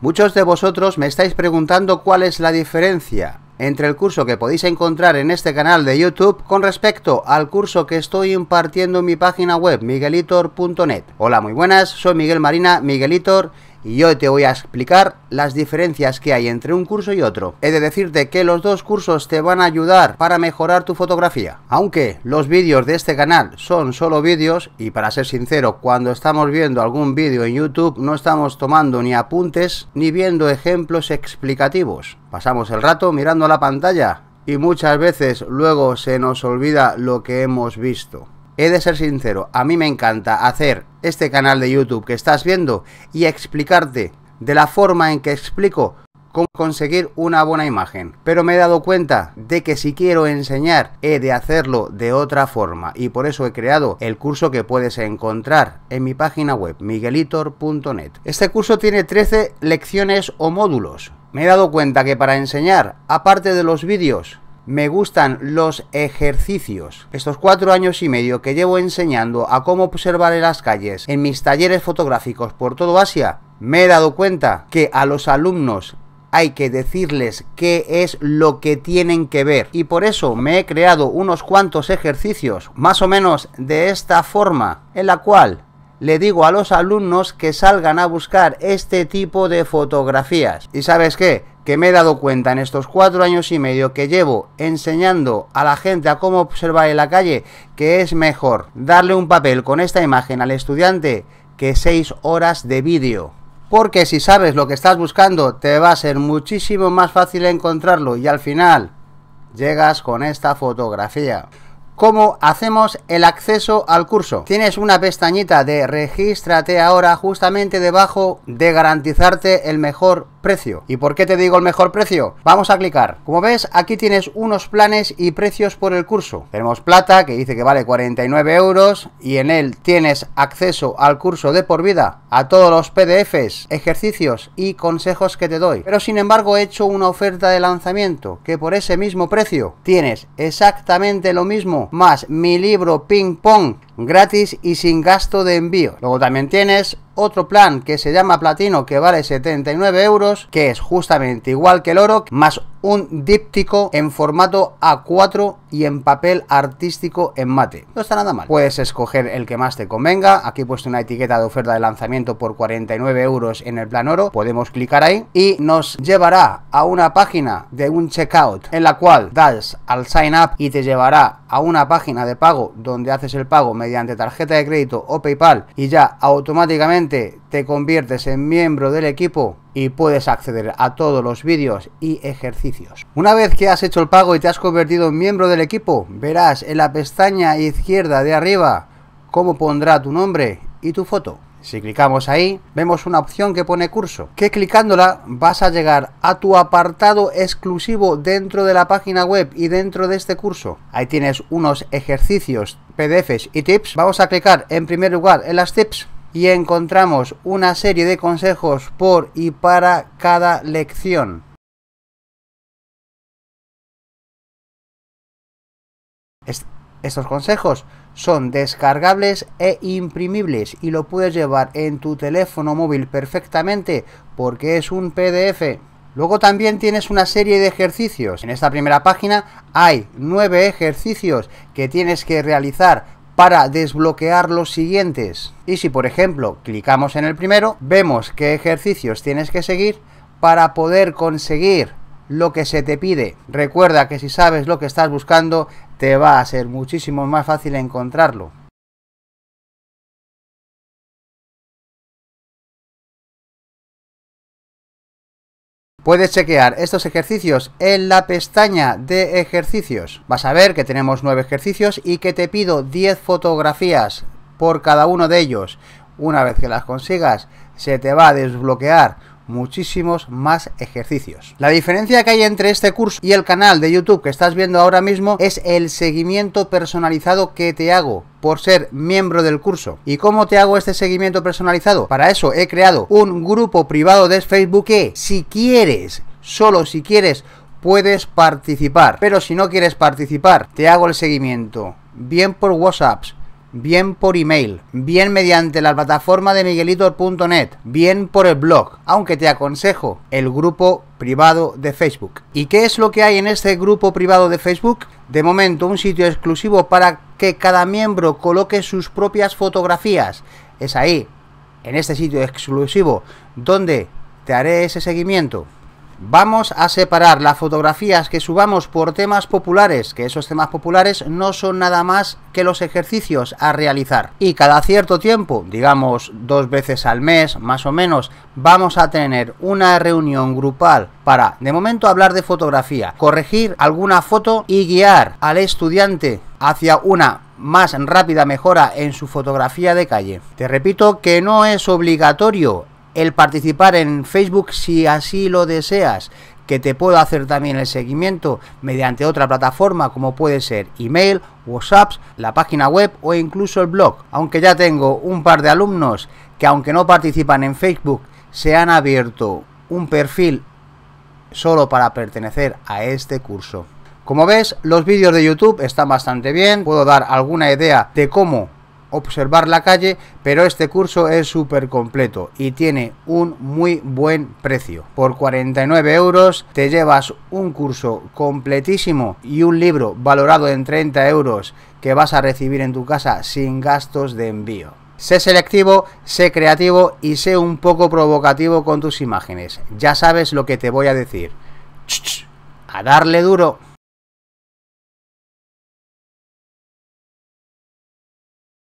Muchos de vosotros me estáis preguntando cuál es la diferencia entre el curso que podéis encontrar en este canal de YouTube con respecto al curso que estoy impartiendo en mi página web miguelitor.net. Hola, muy buenas, soy Miguel Marina, Miguelitor, y hoy te voy a explicar las diferencias que hay entre un curso y otro. He de decirte que los dos cursos te van a ayudar para mejorar tu fotografía. Aunque los vídeos de este canal son solo vídeos y para ser sincero, cuando estamos viendo algún vídeo en YouTube no estamos tomando ni apuntes ni viendo ejemplos explicativos. Pasamos el rato mirando la pantalla y muchas veces luego se nos olvida lo que hemos visto. He de ser sincero, a mí me encanta hacer este canal de YouTube que estás viendo y explicarte de la forma en que explico cómo conseguir una buena imagen. Pero me he dado cuenta de que si quiero enseñar he de hacerlo de otra forma y por eso he creado el curso que puedes encontrar en mi página web miguelitor.net. Este curso tiene 13 lecciones o módulos. Me he dado cuenta que para enseñar, aparte de los vídeos, me gustan los ejercicios. Estos cuatro años y medio que llevo enseñando a cómo observar en las calles en mis talleres fotográficos por todo Asia, me he dado cuenta que a los alumnos hay que decirles qué es lo que tienen que ver. Y por eso me he creado unos cuantos ejercicios, más o menos de esta forma, en la cual le digo a los alumnos que salgan a buscar este tipo de fotografías. ¿Y sabes qué? que me he dado cuenta en estos cuatro años y medio que llevo enseñando a la gente a cómo observar en la calle que es mejor darle un papel con esta imagen al estudiante que seis horas de vídeo. Porque si sabes lo que estás buscando, te va a ser muchísimo más fácil encontrarlo y al final llegas con esta fotografía. ¿Cómo hacemos el acceso al curso? Tienes una pestañita de regístrate ahora justamente debajo de garantizarte el mejor precio. ¿Y por qué te digo el mejor precio? Vamos a clicar. Como ves, aquí tienes unos planes y precios por el curso. Tenemos plata, que dice que vale 49 euros, y en él tienes acceso al curso de por vida, a todos los PDFs, ejercicios y consejos que te doy. Pero sin embargo he hecho una oferta de lanzamiento, que por ese mismo precio tienes exactamente lo mismo, más mi libro Ping Pong, gratis y sin gasto de envío. Luego también tienes otro plan que se llama platino que vale 79 euros, que es justamente igual que el oro, más un díptico en formato A4 y en papel artístico en mate. No está nada mal. Puedes escoger el que más te convenga. Aquí he puesto una etiqueta de oferta de lanzamiento por 49 euros en el plan oro. Podemos clicar ahí y nos llevará a una página de un checkout en la cual das al sign up y te llevará a una página de pago donde haces el pago mediante tarjeta de crédito o PayPal y ya automáticamente te conviertes en miembro del equipo y puedes acceder a todos los vídeos y ejercicios. Una vez que has hecho el pago y te has convertido en miembro del equipo, verás en la pestaña izquierda de arriba cómo pondrá tu nombre y tu foto. Si clicamos ahí, vemos una opción que pone curso, que clicándola vas a llegar a tu apartado exclusivo dentro de la página web y dentro de este curso. Ahí tienes unos ejercicios, PDFs y tips. Vamos a clicar en primer lugar en las tips y encontramos una serie de consejos por y para cada lección. estos consejos son descargables e imprimibles y lo puedes llevar en tu teléfono móvil perfectamente porque es un PDF. Luego también tienes una serie de ejercicios. En esta primera página hay nueve ejercicios que tienes que realizar para desbloquear los siguientes. Y si por ejemplo clicamos en el primero, vemos qué ejercicios tienes que seguir para poder conseguir lo que se te pide. Recuerda que si sabes lo que estás buscando, te va a ser muchísimo más fácil encontrarlo. Puedes chequear estos ejercicios en la pestaña de ejercicios. Vas a ver que tenemos 9 ejercicios y que te pido 10 fotografías por cada uno de ellos. Una vez que las consigas, se te va a desbloquear muchísimos más ejercicios. La diferencia que hay entre este curso y el canal de YouTube que estás viendo ahora mismo es el seguimiento personalizado que te hago por ser miembro del curso. ¿Y cómo te hago este seguimiento personalizado? Para eso he creado un grupo privado de Facebook que si quieres, solo si quieres, puedes participar. Pero si no quieres participar, te hago el seguimiento. Bien por WhatsApp bien por email, bien mediante la plataforma de miguelitor.net, bien por el blog, aunque te aconsejo el grupo privado de Facebook. ¿Y qué es lo que hay en este grupo privado de Facebook? De momento un sitio exclusivo para que cada miembro coloque sus propias fotografías. Es ahí, en este sitio exclusivo, donde te haré ese seguimiento. Vamos a separar las fotografías que subamos por temas populares, que esos temas populares no son nada más que los ejercicios a realizar. Y cada cierto tiempo, digamos dos veces al mes más o menos, vamos a tener una reunión grupal para, de momento, hablar de fotografía, corregir alguna foto y guiar al estudiante hacia una más rápida mejora en su fotografía de calle. Te repito que no es obligatorio el participar en Facebook si así lo deseas, que te puedo hacer también el seguimiento mediante otra plataforma como puede ser email, WhatsApp, la página web o incluso el blog. Aunque ya tengo un par de alumnos que aunque no participan en Facebook, se han abierto un perfil solo para pertenecer a este curso. Como ves, los vídeos de YouTube están bastante bien, puedo dar alguna idea de cómo observar la calle, pero este curso es súper completo y tiene un muy buen precio. Por 49 euros te llevas un curso completísimo y un libro valorado en 30 euros que vas a recibir en tu casa sin gastos de envío. Sé selectivo, sé creativo y sé un poco provocativo con tus imágenes. Ya sabes lo que te voy a decir. ¡A darle duro!